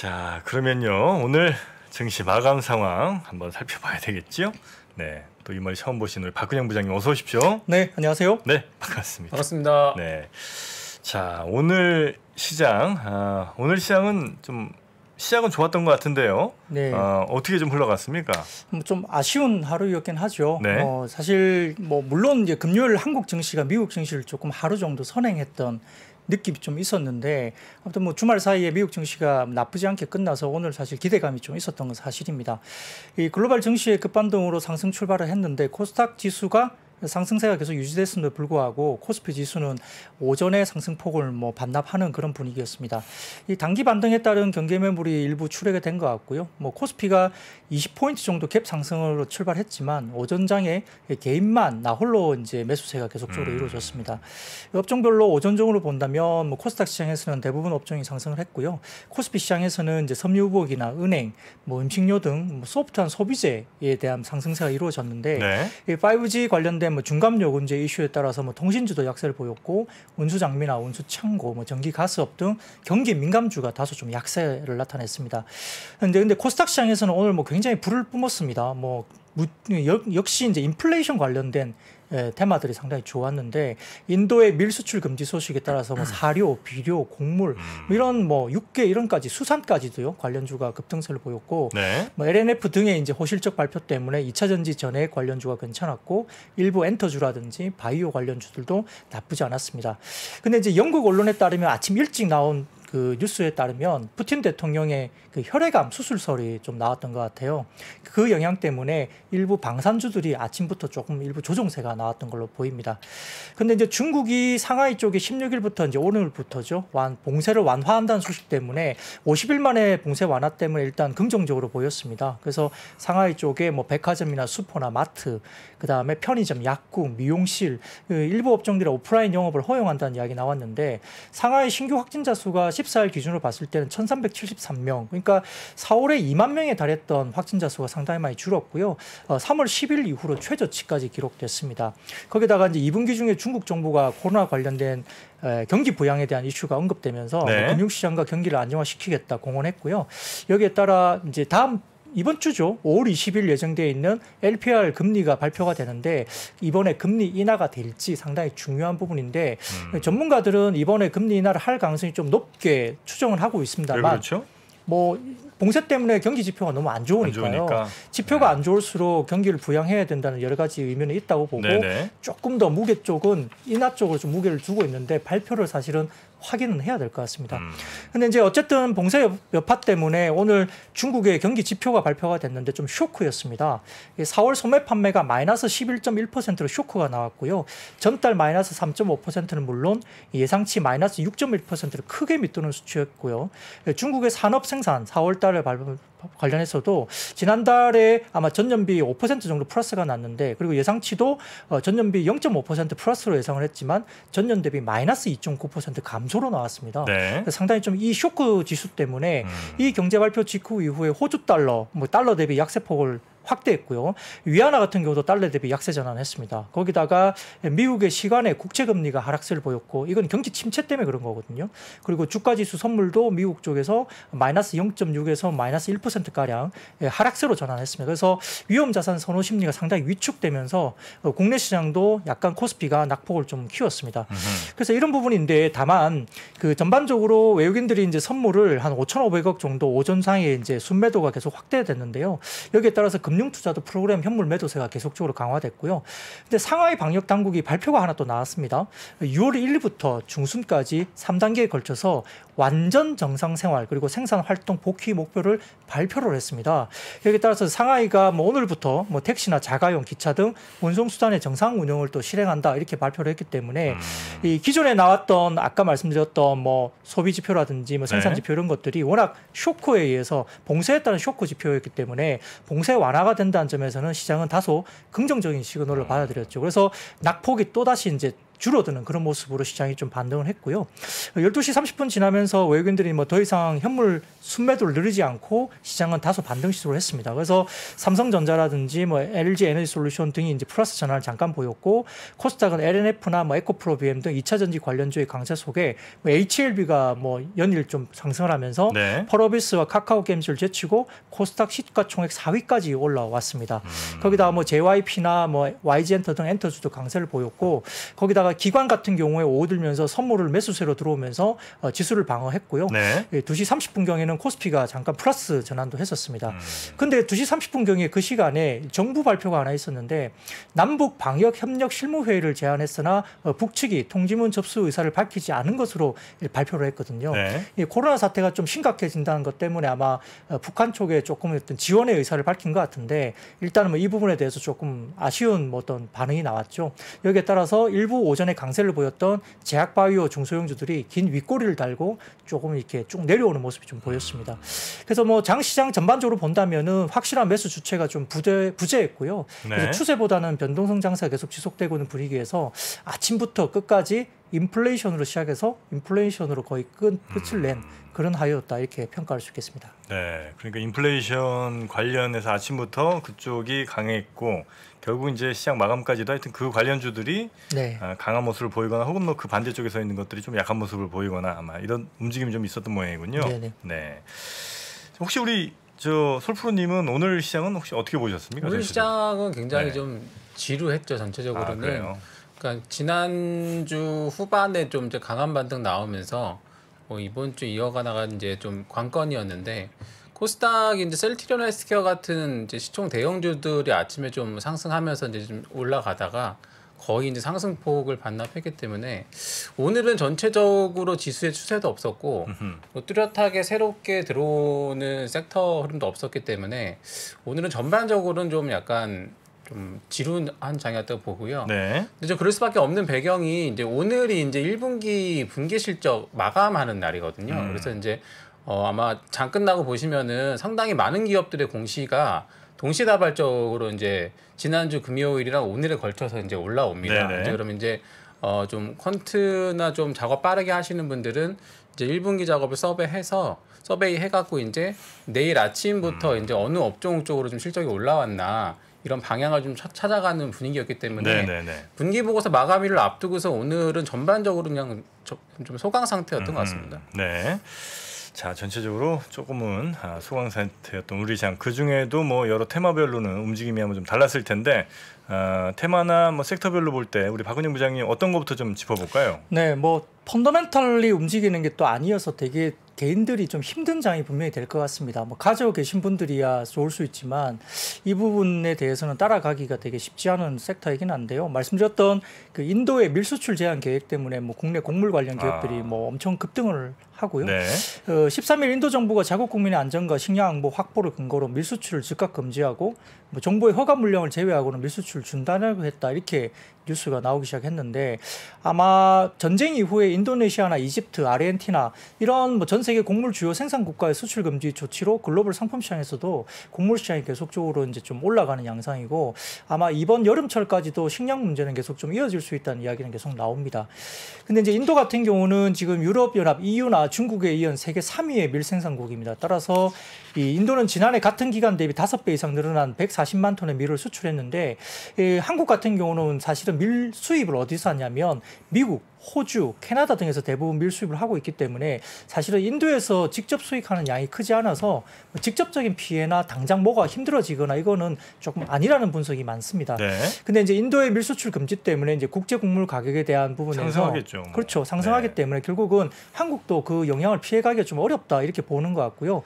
자, 그러면요. 오늘 증시 마감 상황 한번 살펴봐야 되겠죠 네. 또 이말 처음 보신 시 우리 박근영 부장님 어서 오십시오. 네, 안녕하세요. 네, 반갑습니다. 반갑습니다. 네. 자, 오늘 시장 아, 오늘 시장은 좀 시작은 좋았던 것 같은데요. 네. 어, 어떻게 좀 흘러갔습니까? 뭐 좀 아쉬운 하루였긴 하죠. 네. 어, 사실 뭐 물론 이제 금요일 한국 증시가 미국 증시를 조금 하루 정도 선행했던 느낌이 좀 있었는데 아무튼 뭐 주말 사이에 미국 증시가 나쁘지 않게 끝나서 오늘 사실 기대감이 좀 있었던 건 사실입니다. 이 글로벌 증시의 급반동으로 상승 출발을 했는데 코스닥 지수가 상승세가 계속 유지됐음에도 불구하고 코스피 지수는 오전에 상승폭을 뭐 반납하는 그런 분위기였습니다. 이 단기 반등에 따른 경계 매물이 일부 출액이 된것 같고요. 뭐 코스피가 20포인트 정도 갭 상승으로 출발했지만 오전장에 개인만 나 홀로 이제 매수세가 계속적으로 음. 이루어졌습니다. 업종별로 오전종으로 본다면 뭐 코스닥 시장에서는 대부분 업종이 상승을 했고요. 코스피 시장에서는 이제 섬유부이나 은행, 뭐 음식료 등 뭐 소프트한 소비재에 대한 상승세가 이루어졌는데 네. 5G 관련된 근데 뭐 중감 요금제 이슈에 따라서 뭐 통신주도 약세를 보였고 운수 장미나 운수 창고, 뭐 전기 가스업 등 경기 민감주가 다소 좀 약세를 나타냈습니다. 그런데 근데 코스닥 시장에서는 오늘 뭐 굉장히 불을 뿜었습니다. 뭐 무, 역, 역시 이제 인플레이션 관련된 예, 테마들이 상당히 좋았는데 인도의 밀수출 금지 소식에 따라서 뭐 음. 사료, 비료, 곡물 뭐 이런 음. 뭐 육계 이런까지 수산까지도요 관련주가 급등세를 보였고 네. 뭐 LNF 등의 이제 호실적 발표 때문에 2차 전지 전에 관련주가 괜찮았고 일부 엔터주라든지 바이오 관련주들도 나쁘지 않았습니다. 근데 이제 영국 언론에 따르면 아침 일찍 나온 그 뉴스에 따르면 푸틴 대통령의 그 혈액암 수술설이 좀 나왔던 것 같아요. 그 영향 때문에 일부 방산주들이 아침부터 조금 일부 조정세가 나왔던 걸로 보입니다. 근데 이제 중국이 상하이 쪽에 16일부터 이제 오늘부터죠. 완 봉쇄를 완화한다는 소식 때문에 50일 만에 봉쇄 완화 때문에 일단 긍정적으로 보였습니다. 그래서 상하이 쪽에 뭐 백화점이나 슈퍼나 마트, 그다음에 편의점, 약국, 미용실 그 일부 업종들의 오프라인 영업을 허용한다는 이야기 나왔는데 상하이 신규 확진자 수가 1 4일 기준으로 봤을 때는 1,373명. 그러니까 4월에 2만 명에 달했던 확진자 수가 상당히 많이 줄었고요. 3월 어, 10일 이후로 최저치까지 기록됐습니다. 거기다가 이제 2분기 중에 중국 정부가 코로나 관련된 경기 부양에 대한 이슈가 언급되면서 네. 금융시장과 경기를 안정화시키겠다 공언했고요. 여기에 따라 이제 다음 이번 주죠. 5월 20일 예정돼 있는 LPR 금리가 발표가 되는데 이번에 금리 인하가 될지 상당히 중요한 부분인데 음. 전문가들은 이번에 금리 인하를 할 가능성이 좀 높게 추정을 하고 있습니다만 네, 그렇죠? 뭐 봉쇄 때문에 경기 지표가 너무 안 좋으니까요. 안 좋으니까. 지표가 네. 안 좋을수록 경기를 부양해야 된다는 여러 가지 의미는 있다고 보고 네네. 네. 조금 더 무게 쪽은 인하 쪽으로 좀 무게를 두고 있는데 발표를 사실은 확인은 해야 될 것 같습니다. 음. 근데 이제 어쨌든 봉쇄 여파 때문에 오늘 중국의 경기 지표가 발표가 됐는데 좀 쇼크였습니다. 4월 소매 판매가 마이너스 11.1%로 쇼크가 나왔고요. 전달 마이너스 3.5%는 물론 예상치 마이너스 6.1%를 크게 밑도는 수치였고요. 예, 중국의 산업 생산 4월 달에 관련해서도 지난달에 아마 전년비 5% 정도 플러스가 났는데 그리고 예상치도 어, 전년비 0.5% 플러스로 예상을 했지만 전년 대비 마이너스 2.9% 감. 소 감소로 나왔습니다. 네. 그러니까 상당히 좀 이 쇼크 지수 때문에 음. 이 경제 발표 직후 이후에 호주 달러, 뭐 달러 대비 약세 폭을 확대했고요. 위안화 같은 경우도 달러 대비 약세 전환했습니다. 거기다가 미국의 시간에 국채 금리가 하락세를 보였고 이건 경기 침체 때문에 그런 거거든요. 그리고 주가지수 선물도 미국 쪽에서 마이너스 0.6에서 마이너스 1% 가량 하락세로 전환했습니다. 그래서 위험 자산 선호 심리가 상당히 위축되면서 국내 시장도 약간 코스피가 낙폭을 좀 키웠습니다. 그래서 이런 부분인데 다만 그 전반적으로 외국인들이 이제 선물을 한 5,500억 정도 오전 상에 이제 순매도가 계속 확대됐는데요. 여기에 따라서 금리 금융 투자도 프로그램 현물 매도세가 계속적으로 강화됐고요. 근데 상하이 방역 당국이 발표가 하나 또 나왔습니다. 6월 1일부터 중순까지 3단계에 걸쳐서 완전 정상 생활 그리고 생산 활동 복귀 목표를 발표를 했습니다. 여기에 따라서 상하이가 뭐 오늘부터 뭐 택시나 자가용 기차 등 운송 수단의 정상 운영을 또 실행한다 이렇게 발표를 했기 때문에 음. 이 기존에 나왔던 아까 말씀드렸던 뭐 소비 지표라든지 뭐 생산 네. 지표 네. 이런 것들이 워낙 쇼크에 의해서 봉쇄에 따른 쇼크 지표였기 때문에 봉쇄 완화가 완화가 된다는 점에서는 시장은 다소 긍정적인 시그널을 아. 받아들였죠. 그래서 낙폭이 또다시 이제 줄어드는 그런 모습으로 시장이 좀 반등을 했고요. 12시 30분 지나면서 외국인들이 뭐 더 이상 현물 순매도를 늘리지 않고 시장은 다소 반등 시도를 했습니다. 그래서 삼성전자라든지 뭐 LG 에너지 솔루션 등이 이제 플러스 전환을 잠깐 보였고 코스닥은 LNF나 뭐 에코프로 BM 등 2차 전지 관련주의 강세 속에 뭐 HLB가 뭐 연일 좀 상승을 하면서 네. 펄어비스와 카카오 게임즈를 제치고 코스닥 시가총액 4위까지 올라왔습니다. 음. 거기다 뭐 JYP나 뭐 YG엔터 등 엔터주도 강세를 보였고 거기다가 게다가 기관 같은 경우에 오들면서 선물을 매수세로 들어오면서 어, 지수를 방어했고요. 네. 예, 2시 30분경에는 코스피가 잠깐 플러스 전환도 했었습니다. 음. 근데 2시 30분경에 그 시간에 정부 발표가 하나 있었는데 남북 방역 협력 실무 회의를 제안했으나 어, 북측이 통지문 접수 의사를 밝히지 않은 것으로 예, 발표를 했거든요. 네. 예, 코로나 사태가 좀 심각해진다는 것 때문에 아마 어, 북한 쪽에 조금 어떤 지원의 의사를 밝힌 것 같은데 일단은 뭐이 부분에 대해서 조금 아쉬운 뭐 어떤 반응이 나왔죠. 여기에 따라서 일부 오전에 강세를 보였던 제약바이오 중소형주들이 긴 윗꼬리를 달고 조금 이렇게 쭉 내려오는 모습이 좀 보였습니다. 그래서 뭐 장시장 전반적으로 본다면은 확실한 매수 주체가 좀 부재, 부재했고요. 그래서 네. 추세보다는 변동성 장사가 계속 지속되고 있는 분위기에서 아침부터 끝까지 인플레이션으로 시작해서 인플레이션으로 거의 끝, 끝을 음. 낸 그런 하였다 이렇게 평가할 수 있겠습니다. 네, 그러니까 인플레이션 관련해서 아침부터 그쪽이 강했고 결국 이제 시장 마감까지도 하여튼 그 관련주들이 네. 아, 강한 모습을 보이거나 혹은 뭐그 반대쪽에 서 있는 것들이 좀 약한 모습을 보이거나 아마 이런 움직임이 좀 있었던 모양이군요. 네네. 네. 네. 혹시 우리 저 솔프로님은 오늘 시장은 혹시 어떻게 보셨습니까? 오늘 시장은 굉장히 네. 좀 지루했죠 전체적으로는. 아, 그러니까 지난주 후반에 좀 이제 강한 반등 나오면서 뭐 이번 주 이어가 다가 이제 좀 관건이었는데 코스닥 이제 셀트리온 헬스케어 같은 이제 시총 대형주들이 아침에 좀 상승하면서 이제 좀 올라가다가 거의 이제 상승폭을 반납했기 때문에 오늘은 전체적으로 지수의 추세도 없었고 뭐 뚜렷하게 새롭게 들어오는 섹터 흐름도 없었기 때문에 오늘은 전반적으로는 좀 약간 좀 지루한 장이었다고 보고요. 네. 근데 좀 그럴 수밖에 없는 배경이 이제 오늘이 이제 1분기 분기 실적 마감하는 날이거든요. 음. 그래서 이제 어 아마 장 끝나고 보시면은 상당히 많은 기업들의 공시가 동시다발적으로 이제 지난주 금요일이랑 오늘에 걸쳐서 이제 올라옵니다. 이제 그럼 이제 어좀 컨트나 좀 작업 빠르게 하시는 분들은 이제 1분기 작업을 섭외해서 서베이 해갖고 이제 내일 아침부터 음. 이제 어느 업종 쪽으로 좀 실적이 올라왔나 이런 방향을 좀 찾아가는 분위기였기 때문에 네네네. 네, 네. 분기 보고서 마감일을 앞두고서 오늘은 전반적으로 그냥 좀 소강 상태였던 것 음, 음. 같습니다. 네. 자 전체적으로 조금은 아, 소강 상태였던 우리 시장 그 중에도 뭐 여러 테마별로는 움직임이 아마 좀 달랐을 텐데 아, 테마나 뭐 섹터별로 볼 때 우리 박은영 부장님 어떤 것부터 좀 짚어볼까요? 네, 뭐 펀더멘탈리 움직이는 게 또 아니어서 되게 개인들이 좀 힘든 장이 분명히 될 것 같습니다. 뭐 가지고 계신 분들이야 좋을 수 있지만 이 부분에 대해서는 따라가기가 되게 쉽지 않은 섹터이긴 한데요. 말씀드렸던 그 인도의 밀수출 제한 계획 때문에 뭐 국내 곡물 관련 기업들이 아. 뭐 엄청 급등을 하고요. 네. 어, 13일 인도 정부가 자국 국민의 안전과 식량 안보 확보를 근거로 밀수출을 즉각 금지하고 뭐 정부의 허가 물량을 제외하고는 밀수출 중단하고 했다 이렇게 뉴스가 나오기 시작했는데 아마 전쟁 이후에 인도네시아나 이집트, 아르헨티나 이런 뭐 전 세계 곡물 주요 생산 국가의 수출 금지 조치로 글로벌 상품 시장에서도 곡물 시장이 계속적으로 이제 좀 올라가는 양상이고 아마 이번 여름철까지도 식량 문제는 계속 좀 이어질 수 있다는 이야기는 계속 나옵니다. 근데 이제 인도 같은 경우는 지금 유럽 연합 EU나 중국에 이은 세계 3위의 밀 생산국입니다. 따라서 이 인도는 지난해 같은 기간 대비 5배 이상 늘어난 140만 톤의 밀을 수출했는데 한국 같은 경우는 사실은 밀 수입을 어디서 하냐면 미국 호주, 캐나다 등에서 대부분 밀수입을 하고 있기 때문에 사실은 인도에서 직접 수익하는 양이 크지 않아서 뭐 직접적인 피해나 당장 뭐가 힘들어지거나 이거는 조금 아니라는 분석이 많습니다. 네. 근데 이제 인도의 밀수출 금지 때문에 이제 국제 곡물 가격에 대한 부분에서 상승하겠죠. 뭐. 그렇죠. 상승하기 네. 때문에 결국은 한국도 그 영향을 피해 가기가 좀 어렵다 이렇게 보는 것 같고요.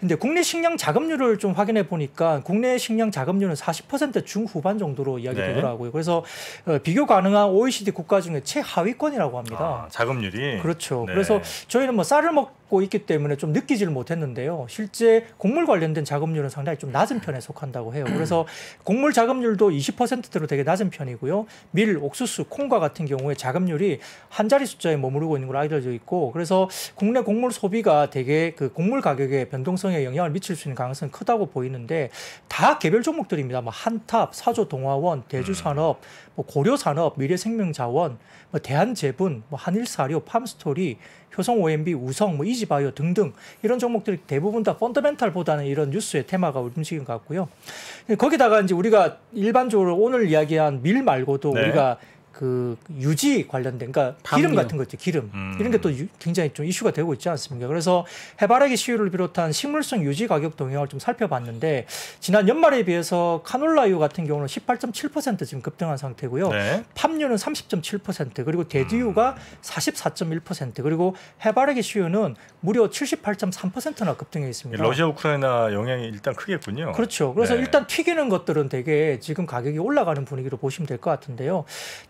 근데 국내 식량 자금률을좀 확인해 보니까 국내 식량 자금률은40% 중후반 정도로 이야기되더라고요. 네. 그래서 어, 비교 가능한 OECD 국가 중에 최하위권 10번이라고 합니다. 아, 자금률이 그렇죠. 네. 그래서 저희는 뭐 쌀을 먹고 있기 때문에 좀 느끼지를 못했는데요. 실제 곡물 관련된 자금률은 상당히 좀 낮은 편에 속한다고 해요. 그래서 곡물 자금률도 20%대로 되게 낮은 편이고요. 밀, 옥수수, 콩과 같은 경우에 자금률이 한 자리 숫자에 머무르고 있는 걸로 알려져 있고 그래서 국내 곡물 소비가 되게 그 곡물 가격의 변동성에 영향을 미칠 수 있는 가능성이 크다고 보이는데 다 개별 종목들입니다. 뭐 한탑, 사조 동화원, 대주산업, 음. 뭐 고려산업, 미래생명자원, 뭐 대한제분, 뭐 한일사료, 팜스토리, 효성OMB, 우성, 뭐 이지바이오 등등 이런 종목들이 대부분 다 펀더멘탈보다는 이런 뉴스의 테마가 움직인 것 같고요. 거기다가 이제 우리가 일반적으로 오늘 이야기한 밀 말고도 네. 우리가 그 유지 관련된 그러니까 담요. 기름 같은 거 있죠 기름 음. 이런 게 또 굉장히 좀 이슈가 되고 있지 않습니까 그래서 해바라기 시유를 비롯한 식물성 유지 가격 동향을 좀 살펴봤는데 지난 연말에 비해서 카놀라유 같은 경우는 18.7% 지금 급등한 상태고요 네. 팜유는 30.7% 그리고 대두유가 음. 44.1% 그리고 해바라기 시유는 무려 78.3%나 급등해 있습니다 예, 러시아 우크라이나 영향이 일단 크겠군요 그렇죠 그래서 네. 일단 튀기는 것들은 되게 지금 가격이 올라가는 분위기로 보시면 될 것 같은데요.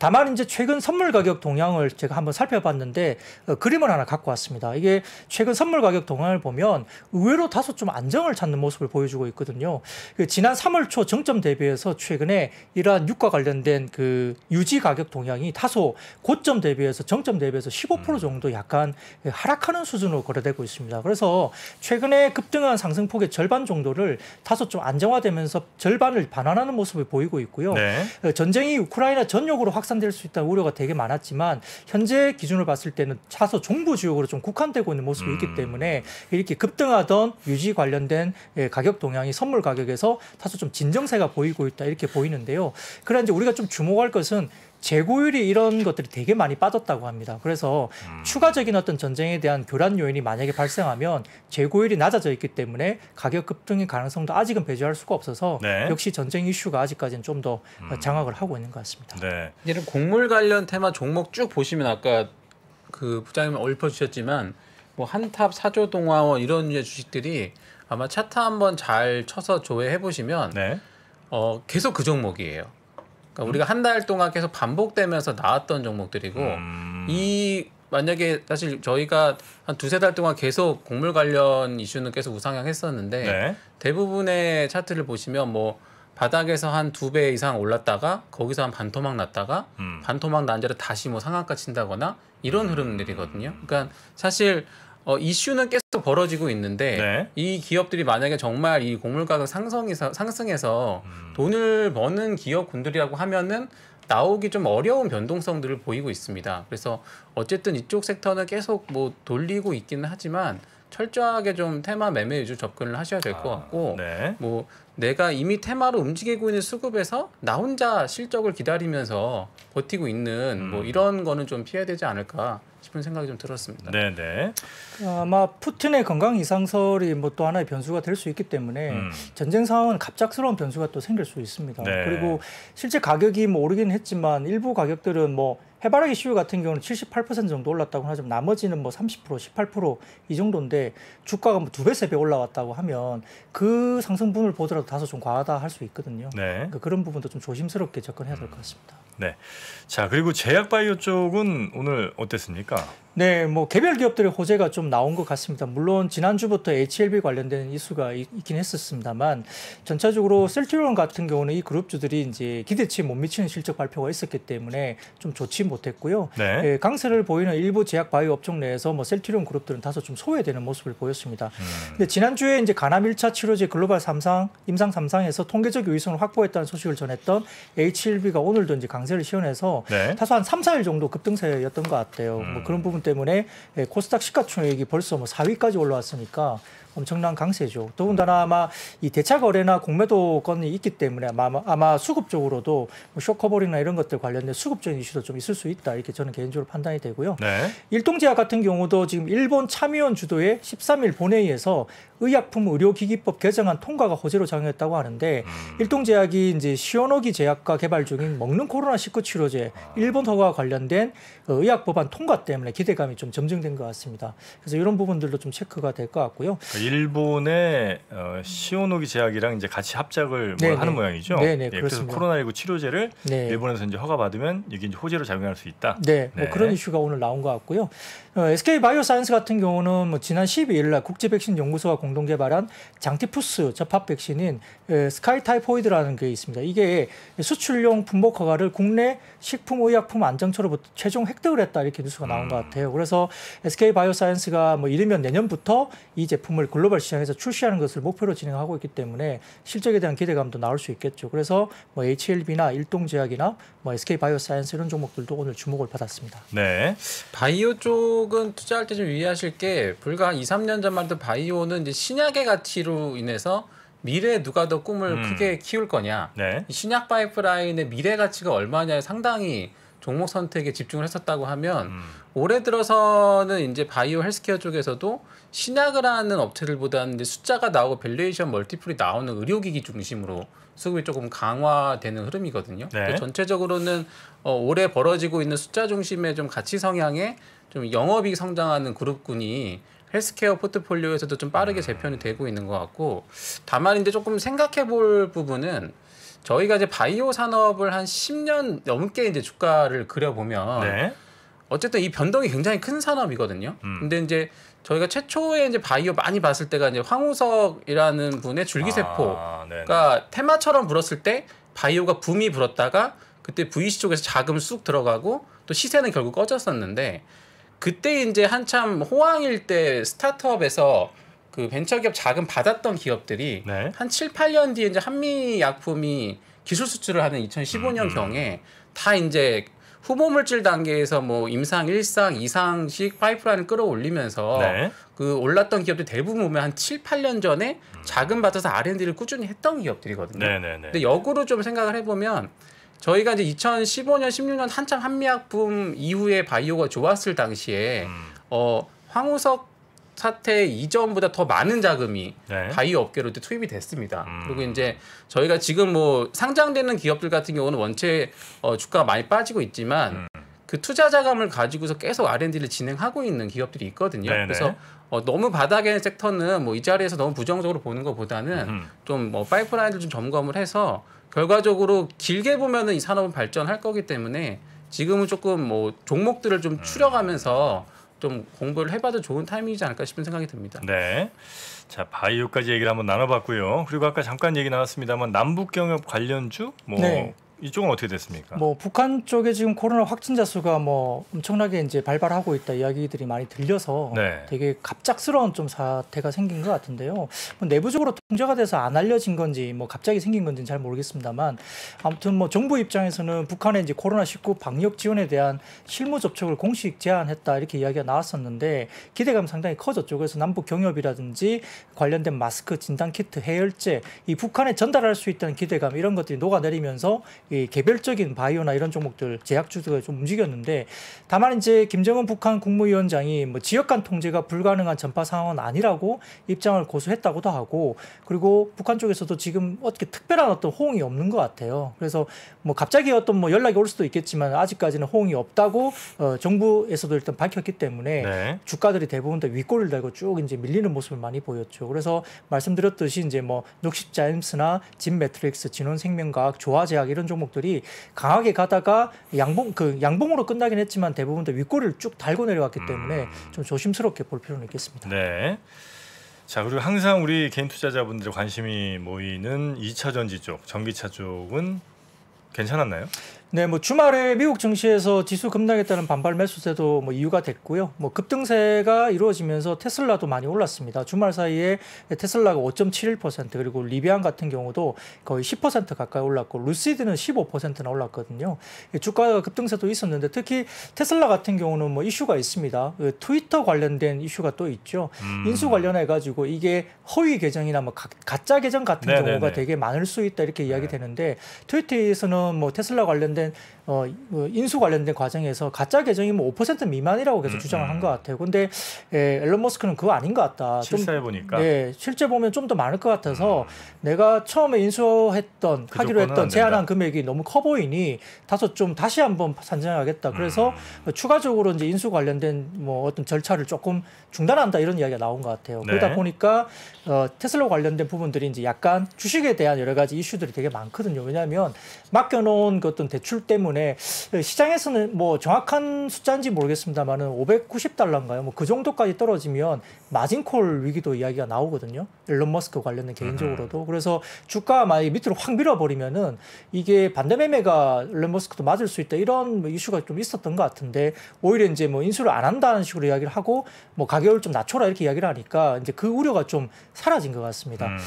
다만 이제 최근 선물 가격 동향을 제가 한번 살펴봤는데 어, 그림을 하나 갖고 왔습니다. 이게 최근 선물 가격 동향을 보면 의외로 다소 좀 안정을 찾는 모습을 보여주고 있거든요. 그 지난 3월 초 정점 대비해서 최근에 이러한 유가 관련된 그 유지 가격 동향이 다소 고점 대비해서 정점 대비해서 15% 음. 정도 약간 하락하는 수준으로 거래되고 있습니다. 그래서 최근에 급등한 상승폭의 절반 정도를 다소 좀 안정화되면서 절반을 반환하는 모습을 보이고 있고요. 네. 어, 전쟁이 우크라이나 전역으로 확산 국한될 수 있다는 우려가 되게 많았지만 현재 기준을 봤을 때는 차서 정부 지역으로 좀 국한되고 있는 모습이 음. 있기 때문에 이렇게 급등하던 유지 관련된 예, 가격 동향이 선물 가격에서 다소 좀 진정세가 보이고 있다 이렇게 보이는데요. 그러나 이제 우리가 좀 주목할 것은 재고율이 이런 것들이 되게 많이 빠졌다고 합니다. 그래서 음. 추가적인 어떤 전쟁에 대한 교란 요인이 만약에 발생하면 재고율이 낮아져 있기 때문에 가격 급등의 가능성도 아직은 배제할 수가 없어서 네. 역시 전쟁 이슈가 아직까지는 좀더 음. 장악을 하고 있는 것 같습니다. 네. 이런 곡물 관련 테마 종목 쭉 보시면 아까 그 부장님 얼퍼 주셨지만 뭐 한탑 사조 동화원 이런 주식들이 아마 차트 한번 잘 쳐서 조회해 보시면 네. 어 계속 그 종목이에요. 그러니까 우리가 한 달 동안 계속 반복되면서 나왔던 종목들이고 음. 이 만약에 사실 저희가 한 두세 달 동안 계속 곡물 관련 이슈는 계속 우상향했었는데 네. 대부분의 차트를 보시면 뭐 바닥에서 한 두 배 이상 올랐다가 거기서 한 반토막 났다가 음. 반토막 난 자를 다시 뭐 상한가 친다거나 이런 음. 흐름들이거든요. 그러니까 사실 어, 이슈는 계속 벌어지고 있는데 네. 이 기업들이 만약에 정말 이 곡물 가격 상승해서 상승해서 음. 돈을 버는 기업군들이라고 하면은 나오기 좀 어려운 변동성들을 보이고 있습니다. 그래서 어쨌든 이쪽 섹터는 계속 뭐 돌리고 있기는 하지만 철저하게 좀 테마 매매 위주 접근을 하셔야 될것 아, 같고 아, 네. 뭐 내가 이미 테마로 움직이고 있는 수급에서 나 혼자 실적을 기다리면서 버티고 있는 뭐 음. 뭐 이런 거는 좀 피해야 되지 않을까 싶은 생각이 좀 들었습니다. 네네. 아마 푸틴의 건강 이상설이 뭐 또 하나의 변수가 될 수 있기 때문에 음. 전쟁 상황은 갑작스러운 변수가 또 생길 수 있습니다. 네. 그리고 실제 가격이 뭐 오르긴 했지만 일부 가격들은 뭐 해바라기 씨유 같은 경우는 78% 정도 올랐다고 하지만 나머지는 뭐 30%, 18%이 정도인데 주가가 뭐 두 배, 세 배 올라왔다고 하면 그 상승분을 보더라도 다소 좀 과하다 할 수 있거든요. 네. 그러니까 그런 부분도 좀 조심스럽게 접근해야 될 것 같습니다. 네. 자, 그리고 제약바이오 쪽은 오늘 어땠습니까? 네, 뭐 개별 기업들의 호재가 좀 나온 것 같습니다. 물론 지난주부터 HLB 관련된 이슈가 있, 긴 했었습니다만 전체적으로 셀트리온 같은 경우는 이 그룹주들이 이제 기대치에 못 미치는 실적 발표가 있었기 때문에 좀 좋지 못했고요. 네. 예, 강세를 보이는 일부 제약 바이오 업종 내에서 뭐 셀트리온 그룹들은 다소 좀 소외되는 모습을 보였습니다. 음. 근데 지난주에 이제 간암 1차 치료제 글로벌 삼상 임상 삼상에서 통계적 유의성을 확보했다는 소식을 전했던 HLB가 오늘도 이제 강세를 시연해서 네. 다소 한 3, 4일 정도 급등세였던 것 같아요. 뭐 음. 뭐 그런 부분 때문에 예, 코스닥 시가총액이 벌써 뭐 4위까지 올라왔으니까 엄청난 강세죠. 더군다나 아마 이 대차 거래나 공매도 건이 있기 때문에 아마, 아마 수급적으로도 뭐쇼커버링이나 이런 것들 관련된 수급적인 이슈도 좀 있을 수 있다. 이렇게 저는 개인적으로 판단이 되고요. 네. 일동제약 같은 경우도 지금 일본 참의원 주도의 13일 본회의에서 의약품 의료기기법 개정안 통과가 호재로 작용했다고 하는데 음. 일동제약이 이제 시오노기 제약과 개발 중인 먹는 코로나19 치료제 아. 일본 허가와 관련된 의약 법안 통과 때문에 기대감이 좀 점증된 것 같습니다. 그래서 이런 부분들도 좀 체크가 될 것 같고요. 일본의 어, 시오노기 제약이랑 이제 같이 합작을 네 하는 모양이죠. 네네, 예, 그래서 코로나19 치료제를 네. 일본에서 이제 허가받으면 이게 이제 호재로 작용할 수 있다. 네, 뭐 네. 뭐 그런 이슈가 오늘 나온 것 같고요. 어, SK 바이오사이언스 같은 경우는 뭐 지난 12일 날 국제 백신 연구소가 공동 개발한 장티푸스 접합 백신인 스카이 타이포이드라는 게 있습니다. 이게 수출용 분복 허가를 국내 식품의약품 안정처로부터 최종 획득을 했다 이렇게 뉴스가 나온 음. 것 같아요. 그래서 SK 바이오사이언스가 뭐 이르면 내년부터 이 제품을 글로벌 시장에서 출시하는 것을 목표로 진행하고 있기 때문에 실적에 대한 기대감도 나올 수 있겠죠. 그래서 뭐 HLB나 일동제약이나 뭐 SK바이오사이언스 이런 종목들도 오늘 주목을 받았습니다. 네. 바이오 쪽은 투자할 때 좀 유의하실 게 불과 한 2, 3년 전만 해도 바이오는 이제 신약의 가치로 인해서 미래 에 누가 더 꿈을 음. 크게 키울 거냐 네. 신약 파이프라인의 미래 가치가 얼마냐에 상당히 종목 선택에 집중을 했었다고 하면 음. 올해 들어서는 이제 바이오 헬스케어 쪽에서도 신약을 하는 업체들보다는 이제 숫자가 나오고 밸류에이션 멀티플이 나오는 의료기기 중심으로 수급이 조금 강화되는 흐름이거든요. 네. 전체적으로는 어, 올해 벌어지고 있는 숫자 중심의 좀 가치 성향에 좀 영업이 성장하는 그룹군이 헬스케어 포트폴리오에서도 좀 빠르게 음. 재편이 되고 있는 것 같고 다만 이제 조금 생각해 볼 부분은 저희가 이제 바이오 산업을 한 10년 넘게 이제 주가를 그려보면 네. 어쨌든 이 변동이 굉장히 큰 산업이거든요. 음. 근데 이제 저희가 최초에 이제 바이오 많이 봤을 때가 이제 황우석이라는 분의 줄기세포가 아, 네, 네. 테마처럼 불었을 때 바이오가 붐이 불었다가 그때 VC 쪽에서 자금 쑥 들어가고 또 시세는 결국 꺼졌었는데 그때 이제 한참 호황일 때 스타트업에서 그 벤처기업 자금 받았던 기업들이 네. 한 7, 8년 뒤에 이제 한미 약품이 기술 수출을 하는 2015년 음, 음. 경에 다 이제 후보 물질 단계에서 뭐 임상 일상이상씩 파이프라인을 끌어올리면서 네. 그 올랐던 기업들 대부분 보면 한 7, 8년 전에 자금 받아서 R&D를 꾸준히 했던 기업들이거든요. 네, 네, 네, 근데 역으로 좀 생각을 해보면 저희가 이제 2015년, 16년 한창 한미약품 이후에 바이오가 좋았을 당시에 음. 어, 황우석 사태 이전보다 더 많은 자금이 네. 바이 업계로 투입이 됐습니다. 음. 그리고 이제 저희가 지금 뭐 상장되는 기업들 같은 경우는 원체 어, 주가가 많이 빠지고 있지만 음. 그 투자 자금을 가지고서 계속 R&D를 진행하고 있는 기업들이 있거든요. 네네. 그래서 어, 너무 바닥에 섹터는 뭐 이 자리에서 너무 부정적으로 보는 것보다는 좀 뭐 파이프라인을 좀 점검을 해서 결과적으로 길게 보면은 이 산업은 발전할 거기 때문에 지금은 조금 뭐 종목들을 좀 음. 추려가면서 좀 공부를 해봐도 좋은 타이밍이지 않을까 싶은 생각이 듭니다. 네. 자 바이오까지 얘기를 한번 나눠봤고요. 그리고 아까 잠깐 얘기 나왔습니다만 남북경협 관련주 뭐 네. 이쪽은 어떻게 됐습니까? 뭐 북한 쪽에 지금 코로나 확진자 수가 뭐 엄청나게 이제 발발하고 있다 이야기들이 많이 들려서 네. 되게 갑작스러운 좀 사태가 생긴 것 같은데요. 뭐 내부적으로 통제가 돼서 안 알려진 건지 뭐 갑자기 생긴 건지잘 모르겠습니다만 아무튼 뭐 정부 입장에서는 북한의 이제 코로나 19 방역 지원에 대한 실무 접촉을 공식 제안했다 이렇게 이야기가 나왔었는데 기대감 상당히 커졌죠. 그래서 남북 경협이라든지 관련된 마스크 진단 키트 해열제 이 북한에 전달할 수 있다는 기대감 이런 것들이 녹아내리면서 이 개별적인 바이오나 이런 종목들 제약주가 좀 움직였는데 다만 이제 김정은 북한 국무위원장이 뭐 지역 간 통제가 불가능한 전파 상황은 아니라고 입장을 고수했다고도 하고 그리고 북한 쪽에서도 지금 어떻게 특별한 어떤 호응이 없는 것 같아요. 그래서 뭐 갑자기 어떤 뭐 연락이 올 수도 있겠지만 아직까지는 호응이 없다고 어 정부에서도 일단 밝혔기 때문에 네. 주가들이 대부분 다 윗골을 달고 쭉 이제 밀리는 모습을 많이 보였죠. 그래서 말씀드렸듯이 이제 뭐 녹십자임스나 진매트릭스, 진원생명과학, 조화제약 이런 종 종목들이 강하게 가다가 양봉 그 양봉으로 끝나긴 했지만 대부분 다윗골을쭉 달고 내려왔기 때문에 음. 좀 조심스럽게 볼 필요는 있겠습니다. 네. 자 그리고 항상 우리 개인 투자자분들 관심이 모이는 2차 전지 쪽, 전기차 쪽은 괜찮았나요? 네, 뭐 주말에 미국 증시에서 지수 급락했다는 반발 매수세도 뭐 이유가 됐고요. 뭐 급등세가 이루어지면서 테슬라도 많이 올랐습니다. 주말 사이에 테슬라가 5.71% 그리고 리비안 같은 경우도 거의 10% 가까이 올랐고 루시드는 15%나 올랐거든요. 예, 주가 급등세도 있었는데 특히 테슬라 같은 경우는 뭐 이슈가 있습니다. 그 트위터 관련된 이슈가 또 있죠. 음. 인수 관련해 가지고 이게 허위 계정이나 뭐 가, 가짜 계정 같은 네네네. 네, 경우가 네. 되게 많을 수 있다 이렇게 이야기되는데 네. 트위터에서는 뭐 테슬라 관련된 관련된 어, 뭐 인수 관련된 과정에서 가짜 계정이 뭐5% 미만이라고 계속 음, 주장을 한것 음. 같아요. 근데 예, 앨런 머스크는 그거 아닌 것 같다. 실사해 보니까. 예, 실제 보면 좀 더 많을 것 같아서 음. 내가 처음에 인수했던 그 하기로 했던 제한한 금액이 너무 커 보이니 다소 좀 다시 한번 산정하겠다. 그래서 음. 추가적으로 이제 인수 관련된 뭐 어떤 절차를 조금 중단한다 이런 이야기가 나온 것 같아요. 네. 그러다 보니까 어, 테슬라 관련된 부분들이 이제 약간 주식에 대한 여러 가지 이슈들이 되게 많거든요. 왜냐하면 맡겨놓은 그 어떤 대출 대출 때문에 시장에서는 뭐 정확한 숫자인지 모르겠습니다만은 590달러인가요? 뭐 그 정도까지 떨어지면 마진콜 위기도 이야기가 나오거든요. 일론 머스크 관련된 개인적으로도. 그래서 주가 만약 밑으로 확 밀어버리면은 이게 반대 매매가 일론 머스크도 맞을 수 있다 이런 뭐 이슈가 좀 있었던 것 같은데 오히려 이제 뭐 인수를 안 한다는 식으로 이야기를 하고 뭐 가격을 좀 낮춰라 이렇게 이야기를 하니까 이제 그 우려가 좀 사라진 것 같습니다. 음.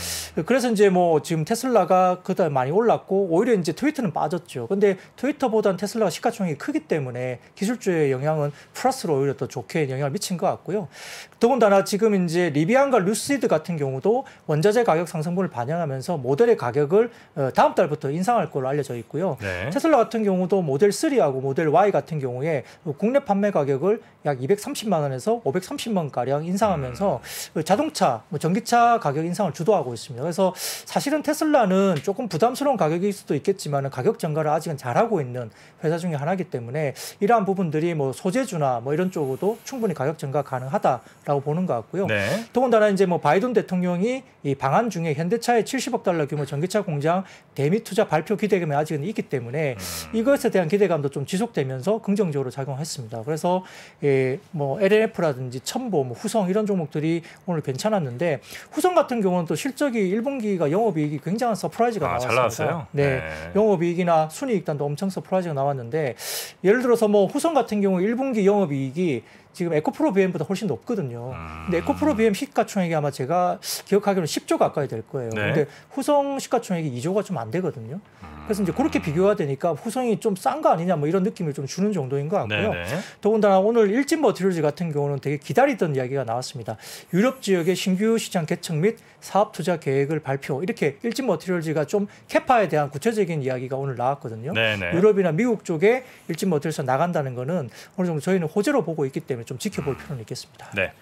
그래서 이제 뭐 지금 테슬라가 그다음 많이 올랐고 오히려 이제 트위터는 빠졌죠. 근데 트위터보다는 테슬라가 시가총액이 크기 때문에 기술주의 영향은 플러스로 오히려 더 좋게 영향을 미친 것 같고요. 더군다나 지금 이제 리비안과 루시드 같은 경우도 원자재 가격 상승분을 반영하면서 모델의 가격을 어, 다음 달부터 인상할 걸로 알려져 있고요. 네. 테슬라 같은 경우도 모델 3하고 모델 Y 같은 경우에 국내 판매 가격을 약 230만 원에서 530만 원 가량 인상하면서 음. 어, 자동차, 뭐 전기차 가격 인상을 주도하고 있습니다. 그래서 사실은 테슬라는 조금 부담스러운 가격일 수도 있겠지만 가격 증가를 아직은 잘하고 있는 회사 중에 하나이기 때문에 이러한 부분들이 뭐 소재주나 뭐 이런 쪽으로도 충분히 가격 전가 가능하다. 있다고 보는 것 같고요. 네. 더군다나 이제 뭐 바이든 대통령이 이 방안 중에 현대차의 70억 달러 규모 전기차 공장 대미 투자 발표 기대감이 아직은 있기 때문에 음. 이것에 대한 기대감도 좀 지속되면서 긍정적으로 작용했습니다. 그래서 예, 뭐 LNF라든지 첨보, 뭐 후성 이런 종목들이 오늘 괜찮았는데 후성 같은 경우는 또 실적이 1분기가 영업이익이 굉장한 서프라이즈가 아, 나왔습니다. 나왔어요? 네. 네. 영업이익이나 순이익단도 엄청 서프라이즈가 나왔는데 예를 들어서 뭐 후성 같은 경우 1분기 영업이익이 지금 에코프로 BM보다 훨씬 높거든요. 음. 근데 에코프로 BM 시가총액이 아마 제가 기억하기로는 10조 가까이 될 거예요. 네. 근데 후성 시가총액이 2조가 좀 안 되거든요. 음. 그래서 이제 그렇게 비교가 되니까 후성이 좀 싼 거 아니냐 뭐 이런 느낌을 좀 주는 정도인 것 같고요. 네네. 네. 더군다나 오늘 일진 머티리얼즈 같은 경우는 되게 기다리던 이야기가 나왔습니다. 유럽 지역의 신규 시장 개척 및 사업 투자 계획을 발표 이렇게 일진 머티리얼즈가 좀 캐파에 대한 구체적인 이야기가 오늘 나왔거든요. 네네. 네. 유럽이나 미국 쪽에 일진 머티리얼즈 나간다는 거는 어느 정도 저희는 호재로 보고 있기 때문에 때문에 좀 지켜볼 필요는 있겠습니다. 네.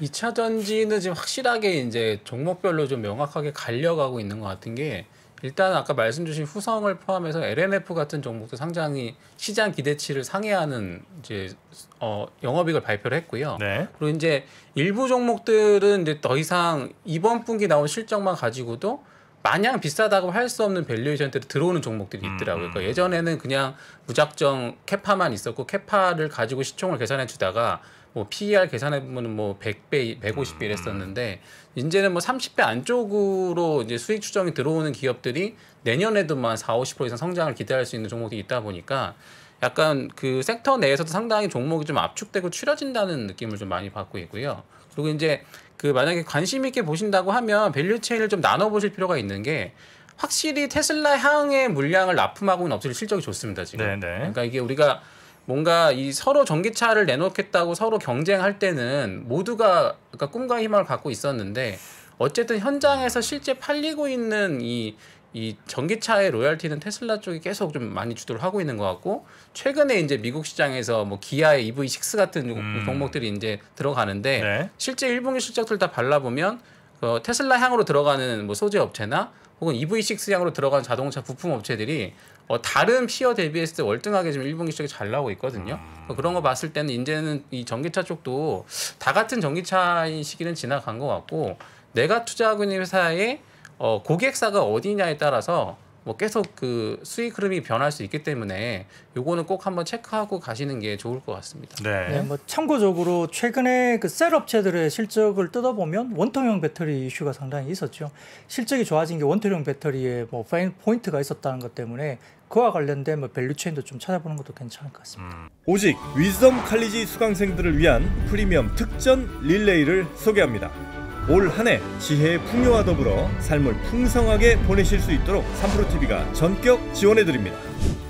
2차 전지는 지금 확실하게 이제 종목별로 좀 명확하게 갈려가고 있는 것 같은 게 일단 아까 말씀 주신 후성을 포함해서 LNF 같은 종목도 상장이 시장 기대치를 상회하는 이제 어 영업이익을 발표를 했고요. 네. 그리고 이제 일부 종목들은 이제 더 이상 이번 분기 나온 실적만 가지고도 마냥 비싸다고 할 수 없는 밸류에이션때이 들어오는 종목들이 음, 있더라고요. 그러니까 음. 예전에는 그냥 무작정 캐파만 있었고 캐파를 가지고 시총을 계산해 주다가 뭐 PER 계산해 보면 뭐 100배, 150배 음, 이랬었는데 이제는 뭐 30배 안쪽으로 이제 수익 추정이 들어오는 기업들이 내년에도만 4, 50% 이상 성장을 기대할 수 있는 종목들이 있다 보니까 약간 그 섹터 내에서도 상당히 종목이 좀 압축되고 추려진다는 느낌을 좀 많이 받고 있고요. 그리고 이제 그 만약에 관심 있게 보신다고 하면 밸류 체인을 좀 나눠 보실 필요가 있는 게 확실히 테슬라 향의 물량을 납품하고는 없체 실적이 좋습니다 지금. 네네. 네. 그러니까 이게 우리가 뭔가 이 서로 전기차를 내놓겠다고 서로 경쟁할 때는 모두가 그러니까 꿈과 희망을 갖고 있었는데 어쨌든 현장에서 실제 팔리고 있는 이이 전기차의 로열티는 테슬라 쪽이 계속 좀 많이 주도를 하고 있는 것 같고 최근에 이제 미국 시장에서 뭐 기아의 EV6 같은 음. 종목들이 이제 들어가는데 네. 실제 1분기 실적들 다 발라보면 어, 테슬라 향으로 들어가는 뭐 소재 업체나 혹은 EV6 향으로 들어가는 자동차 부품 업체들이 어, 다른 피어 대비했을 때 월등하게 지금 1분기 실적이 잘 나오고 있거든요. 음. 그러니까 그런 거 봤을 때는 이제는 이 전기차 쪽도 다 같은 전기차인 시기는 지나간 것 같고 내가 투자하고 있는 회사에 어, 고객사가 어디냐에 따라서 뭐 계속 그 수익 흐름이 변할 수 있기 때문에 요거는 꼭 한번 체크하고 가시는 게 좋을 것 같습니다. 네. 네뭐 참고적으로 최근에 그셀 업체들의 실적을 뜯어보면 원통형 배터리 이슈가 상당히 있었죠. 실적이 좋아진 게 원통형 배터리에 뭐 파인 포인트가 있었다는 것 때문에 그와 관련된 뭐 밸류체인도 좀 찾아보는 것도 괜찮을 것 같습니다. 음. 오직 윗섬 칼리지 수강생들을 위한 프리미엄 특전 릴레이를 소개합니다. 올한해 지혜의 풍요와 더불어 삶을 풍성하게 보내실 수 있도록 3프로TV가 전격 지원해드립니다.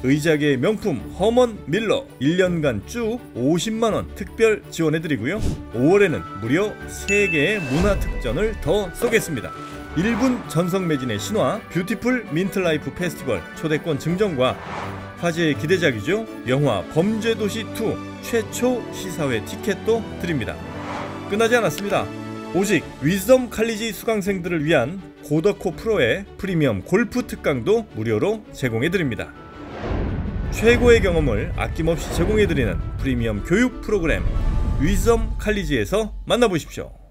의자계의 명품 허먼 밀러 1년간 쭉 50만원 특별 지원해드리고요. 5월에는 무려 3개의 문화 특전을 더 쏘겠습니다. 1분 전성 매진의 신화 뷰티풀 민트라이프 페스티벌 초대권 증정과 화제의 기대작이죠. 영화 범죄도시2 최초 시사회 티켓도 드립니다. 끝나지 않았습니다. 오직 위즈덤 칼리지 수강생들을 위한 고더코 프로의 프리미엄 골프 특강도 무료로 제공해드립니다. 최고의 경험을 아낌없이 제공해드리는 프리미엄 교육 프로그램 윗섬 칼리지에서 만나보십시오.